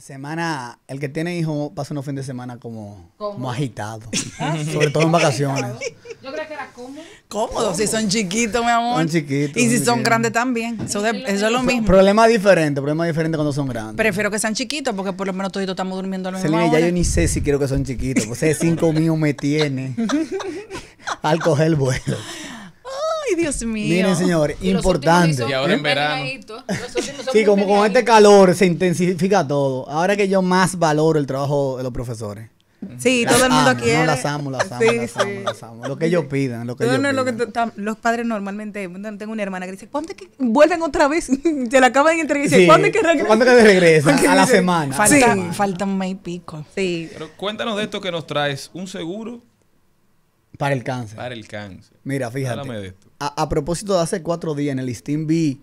semana, el que tiene hijo pasa unos fin de semana como, agitado. Ah, Sobre todo en vacaciones. Yo creo que era cómodo. Cómodo, si son chiquitos, mi amor. Son chiquitos. Y si son grandes también. Eso, es lo mismo. Problema diferente, problema diferente cuando son grandes. Prefiero que sean chiquitos porque por lo menos todos estamos durmiendo a la misma ya yo ni sé si quiero que son chiquitos. Pues ese cinco mío me tiene al coger el vuelo. Ay, Dios mío. Miren, señores, importante. y ahora en verano. Sí, como con este calor se intensifica todo. Ahora que yo más valoro el trabajo de los profesores. Sí, todo el mundo quiere. No, las amo, las amo, sí, Lo que ellos pidan, lo que ellos los padres normalmente, tengo una hermana que dice, ¿cuándo es que vuelven otra vez? Se la acaban de entrevistar, sí. ¿cuándo es que regresan? ¿Cuándo A la semana. Faltan, faltan más y pico. Sí. Pero cuéntanos de esto que nos traes, un seguro para el cáncer. Para el cáncer. Mira, fíjate. A, propósito de hace cuatro días en el Steam vi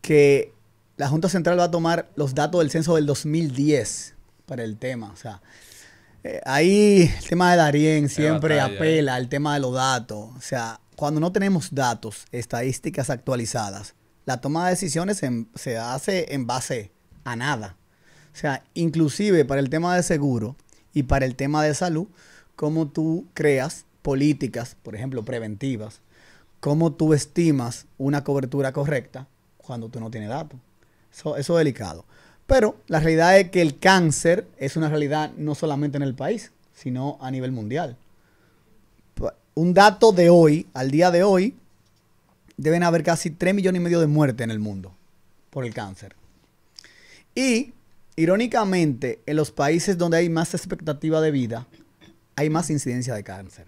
que la Junta Central va a tomar los datos del censo del 2010 para el tema. O sea, eh, ahí el tema de Darien siempre apela al tema de los datos. O sea, cuando no tenemos datos, estadísticas actualizadas, la toma de decisiones se hace en base a nada. O sea, inclusive para el tema de seguro y para el tema de salud, cómo tú creas políticas, por ejemplo, preventivas, cómo tú estimas una cobertura correcta cuando tú no tienes datos. Eso, es delicado. Pero la realidad es que el cáncer es una realidad no solamente en el país, sino a nivel mundial. Un dato de hoy, al día de hoy, deben haber casi 3 millones y medio de muertes en el mundo por el cáncer. Y, irónicamente, en los países donde hay más expectativa de vida, hay más incidencia de cáncer.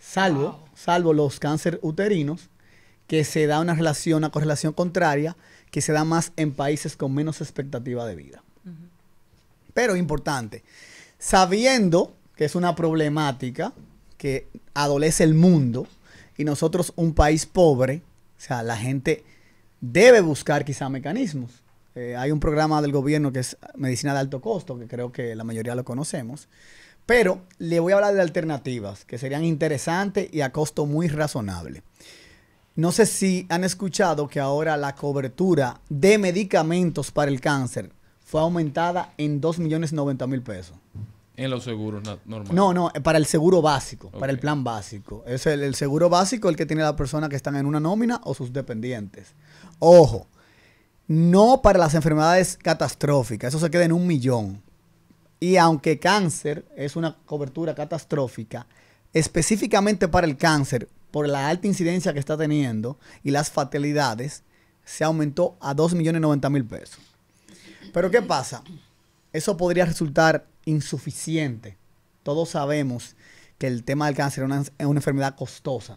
Salvo, salvo los cáncer uterinos, que se da una relación, una correlación contraria, que se da más en países con menos expectativa de vida. Pero importante, sabiendo que es una problemática que adolece el mundo y nosotros un país pobre, o sea, la gente debe buscar quizá mecanismos. Eh, hay un programa del gobierno que es medicina de alto costo, que creo que la mayoría lo conocemos, pero le voy a hablar de alternativas que serían interesantes y a costo muy razonable. No sé si han escuchado que ahora la cobertura de medicamentos para el cáncer fue aumentada en 2 millones 90 mil pesos. En los seguros normales. No, no, para el seguro básico, para el plan básico. Es el, seguro básico el que tiene la persona que están en una nómina o sus dependientes. Ojo, no para las enfermedades catastróficas, eso se queda en un millón. Y aunque cáncer es una cobertura catastrófica, específicamente para el cáncer, por la alta incidencia que está teniendo y las fatalidades, se aumentó a 2.090.000 pesos. Pero ¿qué pasa? Eso podría resultar insuficiente. Todos sabemos que el tema del cáncer es una, enfermedad costosa.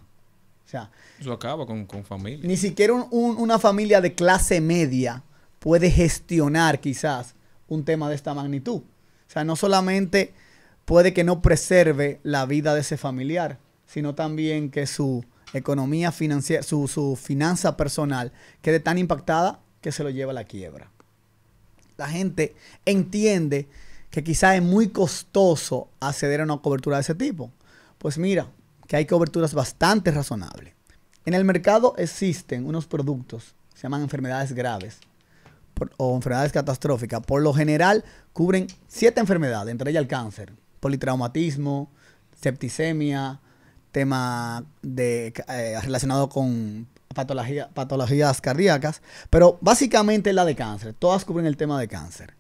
O sea, Eso acaba con, con familia. Ni siquiera una familia de clase media puede gestionar quizás un tema de esta magnitud. O sea, no solamente puede que no preserve la vida de ese familiar, sino también que su economía financiera, su, su finanza personal quede tan impactada que se lo lleva a la quiebra. La gente entiende que quizás es muy costoso acceder a una cobertura de ese tipo. Pues mira, que hay coberturas bastante razonables. En el mercado existen unos productos, se llaman enfermedades graves, o enfermedades catastróficas, por lo general cubren siete enfermedades, entre ellas el cáncer, politraumatismo, septicemia, tema de, eh, relacionado con patologías cardíacas, pero básicamente la de cáncer, todas cubren el tema de cáncer.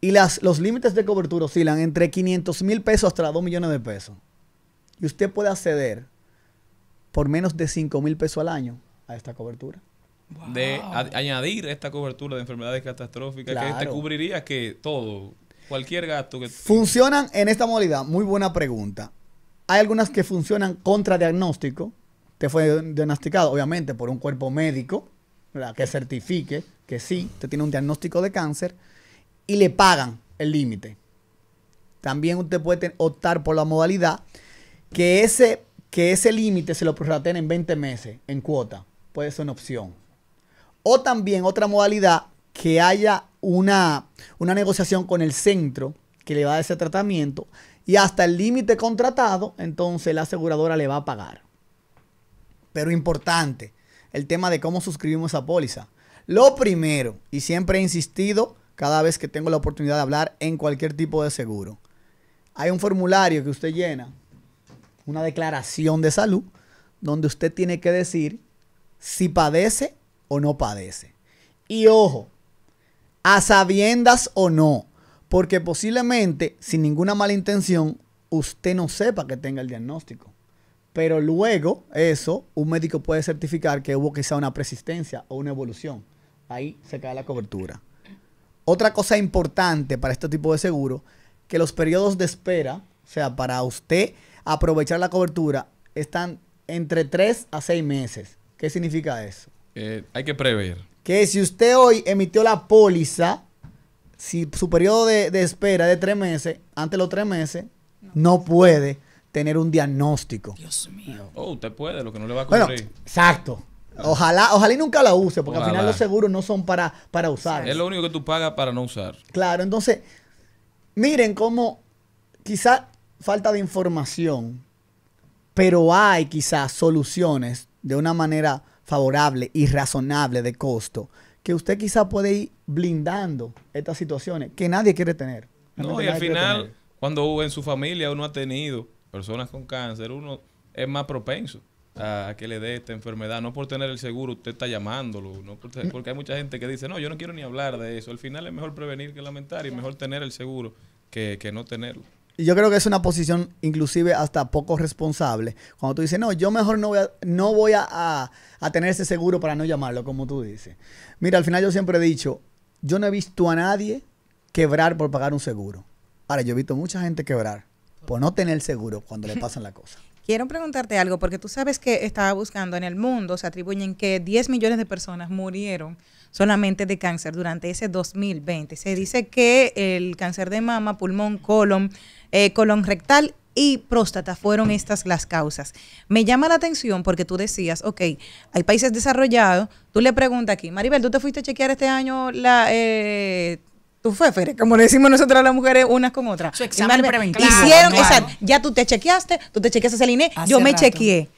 Y las, los límites de cobertura oscilan entre 500 mil pesos hasta 2 millones de pesos. Y usted puede acceder por menos de 5 mil pesos al año a esta cobertura de añadir esta cobertura de enfermedades catastróficas que te cubriría que todo, cualquier gasto que... Funcionan en esta modalidad, muy buena pregunta. Hay algunas que funcionan contra diagnóstico, te fue diagnosticado obviamente por un cuerpo médico, que certifique que sí, te tiene un diagnóstico de cáncer y le pagan el límite. También usted puede optar por la modalidad que ese que ese límite se lo prorraten en 20 meses en cuota. Puede ser una opción. O también otra modalidad que haya una, una negociación con el centro que le va a dar ese tratamiento y hasta el límite contratado, entonces la aseguradora le va a pagar. Pero importante, el tema de cómo suscribimos esa póliza. Lo primero, y siempre he insistido cada vez que tengo la oportunidad de hablar en cualquier tipo de seguro, hay un formulario que usted llena, una declaración de salud, donde usted tiene que decir si padece o no padece. Y ojo, a sabiendas o no, porque posiblemente, sin ninguna mala intención, usted no sepa que tenga el diagnóstico. Pero luego, eso, un médico puede certificar que hubo quizá una persistencia o una evolución. Ahí se cae la cobertura. Otra cosa importante para este tipo de seguro, que los periodos de espera, o sea, para usted aprovechar la cobertura, están entre 3 a 6 meses. ¿Qué significa eso? Eh, hay que prever. Que si usted hoy emitió la póliza, si su periodo de, espera de tres meses, antes de los tres meses, no, puede tener un diagnóstico. Dios mío. Oh, usted puede, lo que no le va a cubrir. exacto. Ah. Ojalá, ojalá y nunca la use, porque al final los seguros no son para, para usar. Es lo único que tú pagas para no usar. Claro, entonces, miren cómo quizás falta de información, pero hay quizás soluciones de una manera favorable y razonable de costo, que usted quizá puede ir blindando estas situaciones que nadie quiere tener. No, y al final, cuando en su familia uno ha tenido personas con cáncer, uno es más propenso a que le dé esta enfermedad. No por tener el seguro, usted está llamándolo, no porque hay mucha gente que dice, no, yo no quiero ni hablar de eso. Al final es mejor prevenir que lamentar y mejor tener el seguro que no tenerlo. Y yo creo que es una posición inclusive hasta poco responsable. Cuando tú dices, no, yo mejor no voy a, no voy a, tener ese seguro para no llamarlo, como tú dices. Mira, al final yo siempre he dicho, yo no he visto a nadie quebrar por pagar un seguro. Ahora, yo he visto mucha gente quebrar por no tener seguro cuando le pasan la cosa. Quiero preguntarte algo, porque tú sabes que estaba buscando en el mundo, se atribuyen que 10 millones de personas murieron solamente de cáncer durante ese 2020. Se dice que el cáncer de mama, pulmón, colon, eh, colon rectal y próstata fueron estas las causas. Me llama la atención porque tú decías, ok, hay países desarrollados, tú le preguntas aquí, Maribel, ¿tú te fuiste a chequear este año la... Eh, tu como le decimos nosotros a las mujeres unas con otras. Su examen preventivo. Hicieron, ya tú te chequeaste, tú te chequeaste el INE, yo me chequeé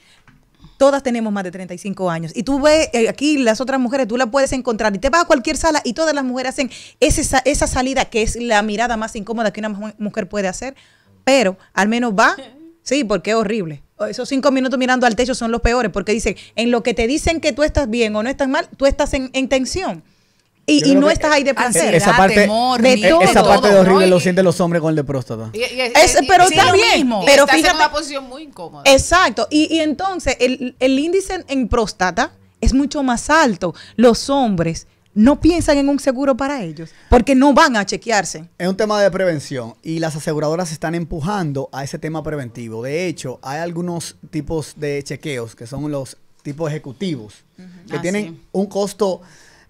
todas tenemos más de 35 años. Y tú ves eh, aquí las otras mujeres, tú las puedes encontrar y te vas a cualquier sala y todas las mujeres hacen esa, esa salida que es la mirada más incómoda que una mujer puede hacer, pero al menos va, sí, porque es horrible. Esos cinco minutos mirando al techo son los peores porque dicen, en lo que te dicen que tú estás bien o no estás mal, tú estás en tensión. Y, no estás ahí de eh, placer. Esa parte, de Esa parte de horrible lo sienten los hombres con el de próstata. pero está bien. Pero una posición muy incómoda. Exacto. Y, entonces, el, índice en, próstata es mucho más alto. Los hombres no piensan en un seguro para ellos, porque no van a chequearse. Es un tema de prevención y las aseguradoras están empujando a ese tema preventivo. De hecho, hay algunos tipos de chequeos que son los tipos ejecutivos, que ah, tienen un costo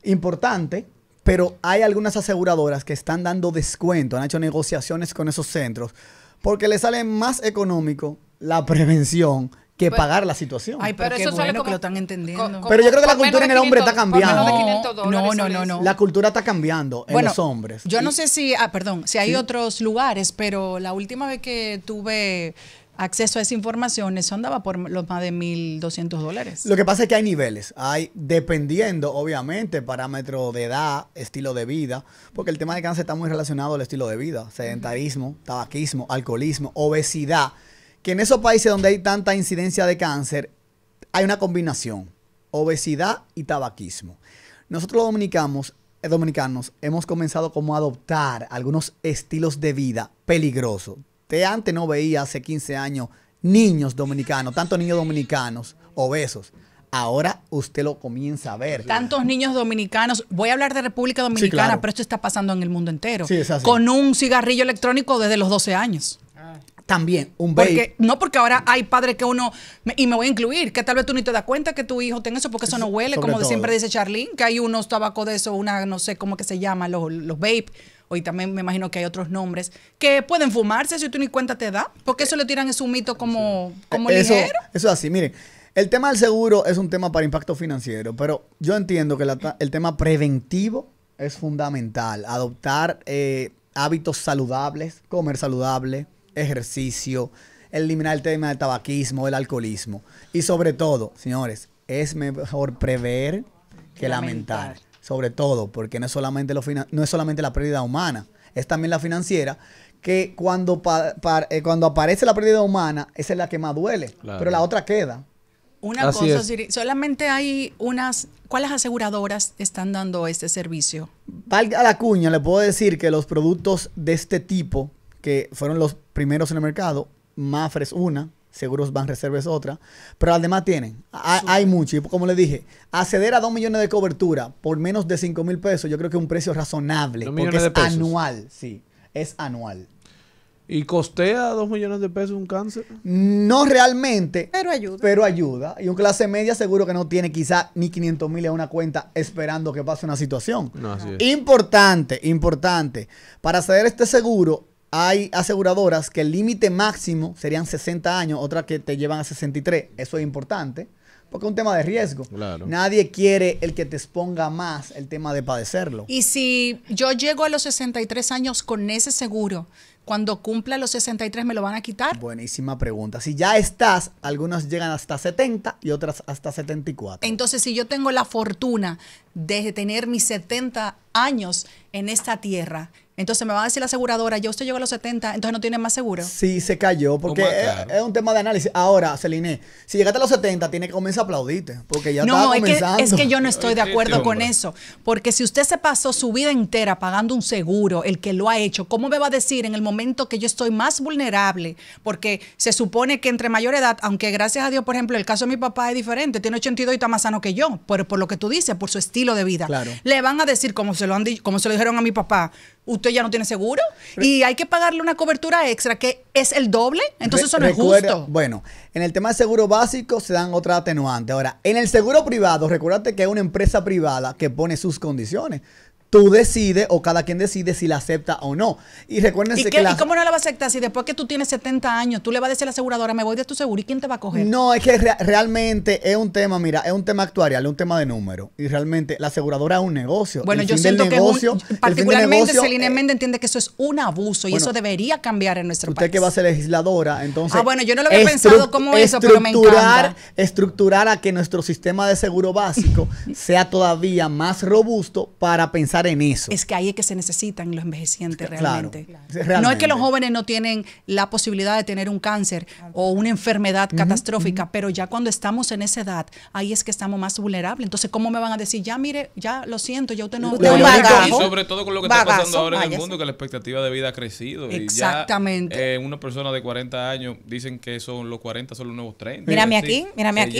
importante, pero hay algunas aseguradoras que están dando descuento, han hecho negociaciones con esos centros, porque le sale más económico la prevención que pues, pagar la situación. Ay, pero, que lo están entendiendo. pero yo creo que la cultura en el hombre está cambiando. No, no, no, no, La cultura está cambiando en los hombres. Yo no sé si, ah, perdón, si hay otros lugares, pero la última vez que tuve acceso a esa información, eso andaba por los más de 1.200 dólares. Lo que pasa es que hay niveles. Hay, dependiendo, obviamente, parámetro de edad, estilo de vida, porque el tema de cáncer está muy relacionado al estilo de vida, sedentarismo, tabaquismo, alcoholismo, obesidad, que en esos países donde hay tanta incidencia de cáncer, hay una combinación, obesidad y tabaquismo. Nosotros los dominicanos, eh, dominicanos hemos comenzado como a adoptar algunos estilos de vida peligrosos. Usted antes no veía hace 15 años niños dominicanos, tantos niños dominicanos obesos. Ahora usted lo comienza a ver. Tantos niños dominicanos, voy a hablar de República Dominicana, pero esto está pasando en el mundo entero. Sí, Con un cigarrillo electrónico desde los 12 años. También, un vape. no porque ahora hay padres que uno, y me voy a incluir, que tal vez tú ni te das cuenta que tu hijo tenga eso porque eso no huele, como siempre dice Charlene, que hay unos tabacos de eso, una, no sé cómo que se llama, los, los vape hoy también me imagino que hay otros nombres, que pueden fumarse si tú ni cuenta te da, porque eso le tiran es un mito como, como eso, ligero. Eso es así, miren. El tema del seguro es un tema para impacto financiero, pero yo entiendo que el tema preventivo es fundamental. Adoptar eh, hábitos saludables, comer saludable, ejercicio, eliminar el tema del tabaquismo, el alcoholismo. Y sobre todo, señores, es mejor prever que lamentar sobre todo, porque no es solamente, no es solamente la pérdida humana, es también la financiera, que cuando, eh, cuando aparece la pérdida humana, esa es la que más duele, pero la otra queda. Una cosa, solamente hay unas, ¿cuáles aseguradoras están dando este servicio? Valga la cuña, le puedo decir que los productos de este tipo, que fueron los primeros en el mercado, Mafres una, Seguros van es otra, pero las demás tienen. Hay, mucho. Y como le dije, acceder a 2 millones de cobertura por menos de 5 mil pesos, yo creo que es un precio razonable. Porque es anual, sí, es anual. ¿Y costea 2 millones de pesos un cáncer? No realmente. Pero ayuda. Pero ayuda. Y un clase media seguro que no tiene quizá ni 500 mil en una cuenta esperando que pase una situación. No, así Importante, importante. Para acceder a este seguro hay aseguradoras que el límite máximo serían 60 años, otras que te llevan a 63. Eso es importante, porque es un tema de riesgo. Nadie quiere el que te exponga más el tema de padecerlo. Y si yo llego a los 63 años con ese seguro, cuando cumpla los 63 me lo van a quitar? Buenísima pregunta. Si ya estás, algunas llegan hasta 70 y otras hasta 74. Entonces, si yo tengo la fortuna de tener mis 70 años en esta tierra, entonces me va a decir la aseguradora, yo usted llegó a los 70, entonces no tiene más seguro. Sí, se cayó, porque es, un tema de análisis. Ahora, Celine, si llegaste a los 70, tiene que comenzar a aplaudirte, porque ya no, es comenzando. Que, es que yo no estoy de acuerdo con eso, porque si usted se pasó su vida entera pagando un seguro, el que lo ha hecho, ¿cómo me va a decir en el momento que yo estoy más vulnerable? Porque se supone que entre mayor edad, aunque gracias a Dios, por ejemplo, el caso de mi papá es diferente, tiene 82 y está más sano que yo, por, por lo que tú dices, por su estilo de vida. Le van a decir, como se lo, han como se lo dijeron a mi papá, usted ya no tiene seguro y hay que pagarle una cobertura extra que es el doble. Entonces eso no es justo. Bueno, en el tema de seguro básico se dan otras atenuantes. Ahora, en el seguro privado, recuérdate que es una empresa privada que pone sus condiciones tú decides o cada quien decide si la acepta o no. Y recuérdense ¿Y que ¿Y cómo no la va a aceptar si después que tú tienes 70 años, tú le vas a decir a la aseguradora, me voy de tu seguro, ¿y quién te va a coger? No, es que realmente es un tema, mira, es un tema actuarial, es un tema de número. Y realmente la aseguradora es un negocio. Bueno, yo siento negocio, que particularmente Celine eh, entiende que eso es un abuso y eso debería cambiar en nuestro país. Usted que va a ser legisladora, entonces... Ah, bueno, yo no lo había pensado como eso, pero me encanta. Estructurar a que nuestro sistema de seguro básico sea todavía más robusto para pensar en eso. Es que ahí es que se necesitan los envejecientes realmente. No es que los jóvenes no tienen la posibilidad de tener un cáncer o una enfermedad catastrófica, pero ya cuando estamos en esa edad, ahí es que estamos más vulnerables. Entonces, ¿cómo me van a decir, ya mire, ya lo siento, ya usted no... y sobre todo con lo que está pasando ahora en el mundo, que la expectativa de vida ha crecido. Exactamente. Eh, una persona de 40 años, dicen que son los 40 son los nuevos 30. Mírame aquí, mírame aquí.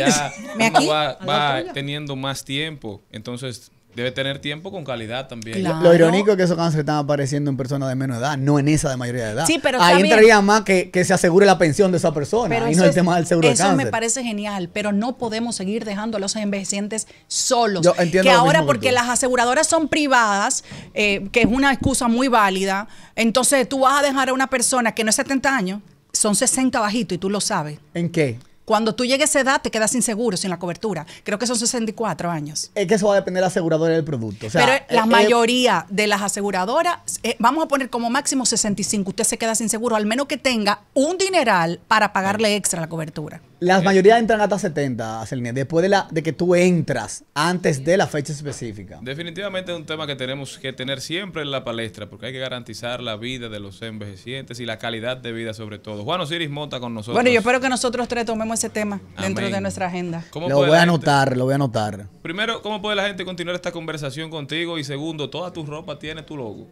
va teniendo más tiempo. Entonces, debe tener tiempo con calidad también. Lo irónico es que esos cánceres están apareciendo en personas de menos edad, no en esa de mayoría de edad. Ahí entraría más que, que, se asegure la pensión de esa persona y no el tema del seguro de cáncer. Eso me parece genial, pero no podemos seguir dejando a los envejecientes solos. Yo entiendo que ahora, porque las aseguradoras son privadas, eh, que es una excusa muy válida, entonces tú vas a dejar a una persona que no es 70 años, son 60 bajitos y tú lo sabes. ¿En qué? Cuando tú llegues a esa edad, te quedas inseguro, sin la cobertura. Creo que son 64 años. Es que eso va a depender de la aseguradora del producto. Pero la eh, eh, mayoría de las aseguradoras, eh, vamos a poner como máximo 65, usted se queda sin seguro, al menos que tenga un dineral para pagarle extra la cobertura. Las mayorías entran hasta 70, Celine, después de, la, de que tú entras, antes de la fecha específica. Definitivamente es un tema que tenemos que tener siempre en la palestra, porque hay que garantizar la vida de los envejecientes y la calidad de vida sobre todo. Juan Osiris monta con nosotros. Bueno, yo espero que nosotros tres tomemos ese tema dentro de nuestra agenda. lo voy a anotar, lo voy a anotar. Primero, ¿cómo puede la gente continuar esta conversación contigo? Y segundo, ¿toda tu ropa tiene tu logo?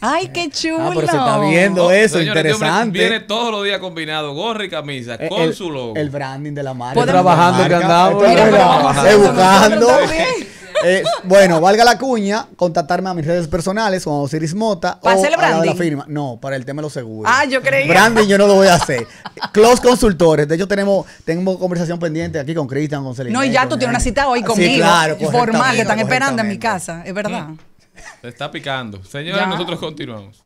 Ay, qué ah, chulo. está viendo eso, interesante. viene todos los días combinado, gorra y camisa, eh, el, El branding de la marca. trabajando que andamos. buscando. Eh, bueno, valga la cuña, contactarme a mis redes personales, Juan Osiris Mota. ¿Para branding? La firma. No, para el tema de los seguros. Ah, yo creí. Branding yo no lo voy a hacer. Close Consultores. De hecho, tenemos, tenemos conversación pendiente aquí con Cristian, con No, y ya tú tienes una cita hoy conmigo. Sí, claro. Formal, que están esperando en mi casa. Es verdad. Se está picando. Señores, nosotros continuamos.